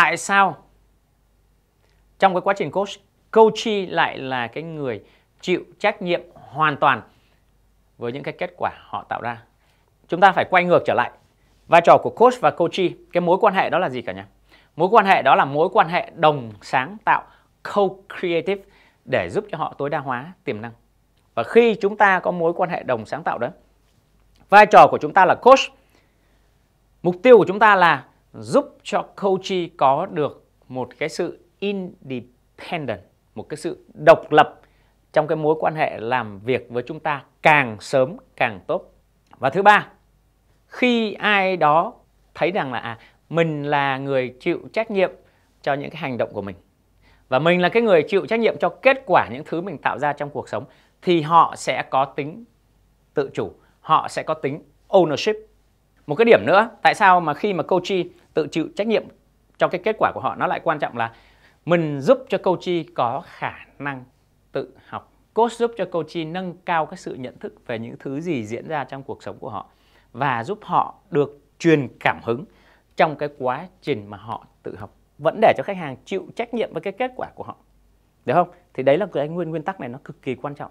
tại sao trong cái quá trình coach coachy lại là cái người chịu trách nhiệm hoàn toàn với những cái kết quả họ tạo ra chúng ta phải quay ngược trở lại vai trò của coach và coachy cái mối quan hệ đó là gì cả nhà mối quan hệ đó là mối quan hệ đồng sáng tạo co-creative để giúp cho họ tối đa hóa tiềm năng và khi chúng ta có mối quan hệ đồng sáng tạo đó vai trò của chúng ta là coach mục tiêu của chúng ta là giúp cho coachee có được một cái sự independent, một cái sự độc lập trong cái mối quan hệ làm việc với chúng ta càng sớm càng tốt. Và thứ ba, khi ai đó thấy rằng là à, mình là người chịu trách nhiệm cho những cái hành động của mình và mình là cái người chịu trách nhiệm cho kết quả những thứ mình tạo ra trong cuộc sống thì họ sẽ có tính tự chủ, họ sẽ có tính ownership một cái điểm nữa, tại sao mà khi mà coach tự chịu trách nhiệm cho cái kết quả của họ nó lại quan trọng là mình giúp cho coach có khả năng tự học. Coach giúp cho coach nâng cao cái sự nhận thức về những thứ gì diễn ra trong cuộc sống của họ và giúp họ được truyền cảm hứng trong cái quá trình mà họ tự học. Vẫn để cho khách hàng chịu trách nhiệm với cái kết quả của họ. Được không? Thì đấy là cái nguyên nguyên tắc này nó cực kỳ quan trọng.